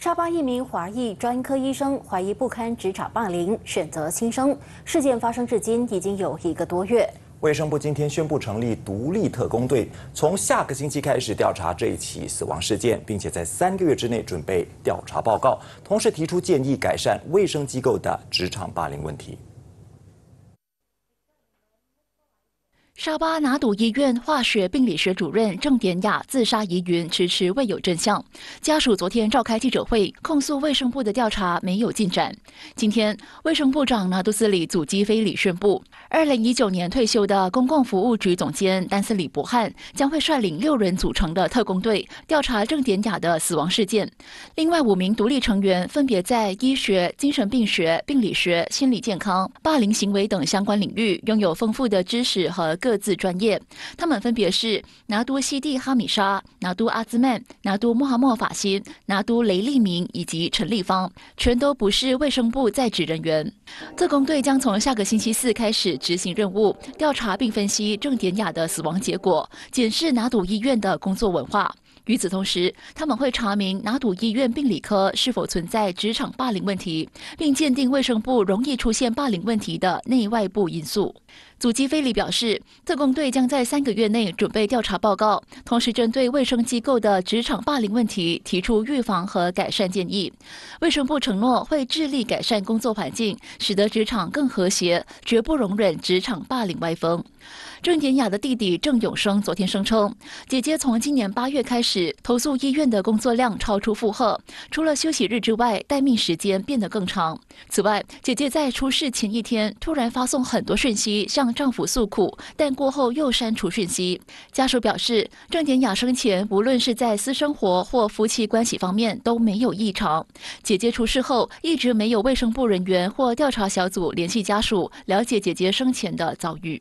沙巴一名华裔专科医生怀疑不堪职场霸凌，选择轻生。事件发生至今已经有一个多月。卫生部今天宣布成立独立特工队，从下个星期开始调查这一起死亡事件，并且在三个月之内准备调查报告，同时提出建议改善卫生机构的职场霸凌问题。沙巴拿笃医院化学病理学主任郑典雅自杀疑云迟迟未有真相，家属昨天召开记者会控诉卫生部的调查没有进展。今天，卫生部长拿杜斯里祖基菲里宣布，二零一九年退休的公共服务局总监丹斯里博汉将会率领六人组成的特工队调查郑典雅的死亡事件。另外五名独立成员分别在医学、精神病学、病理学、心理健康、霸凌行为等相关领域拥有丰富的知识和各。各自专业，他们分别是拿督西蒂哈米沙、拿督阿兹曼、拿督穆罕默法辛、拿督雷利明以及陈立芳，全都不是卫生部在职人员。特工队将从下个星期四开始执行任务，调查并分析郑典雅的死亡结果，检视拿督医院的工作文化。与此同时，他们会查明拿督医院病理科是否存在职场霸凌问题，并鉴定卫生部容易出现霸凌问题的内外部因素。祖基菲利表示，特工队将在三个月内准备调查报告，同时针对卫生机构的职场霸凌问题提出预防和改善建议。卫生部承诺会致力改善工作环境，使得职场更和谐，绝不容忍职场霸凌歪风。郑典雅的弟弟郑永生昨天声称，姐姐从今年八月开始投诉医院的工作量超出负荷，除了休息日之外，待命时间变得更长。此外，姐姐在出事前一天突然发送很多讯息向。丈夫诉苦，但过后又删除讯息。家属表示，郑点雅生前无论是在私生活或夫妻关系方面都没有异常。姐姐出事后，一直没有卫生部人员或调查小组联系家属，了解姐姐生前的遭遇。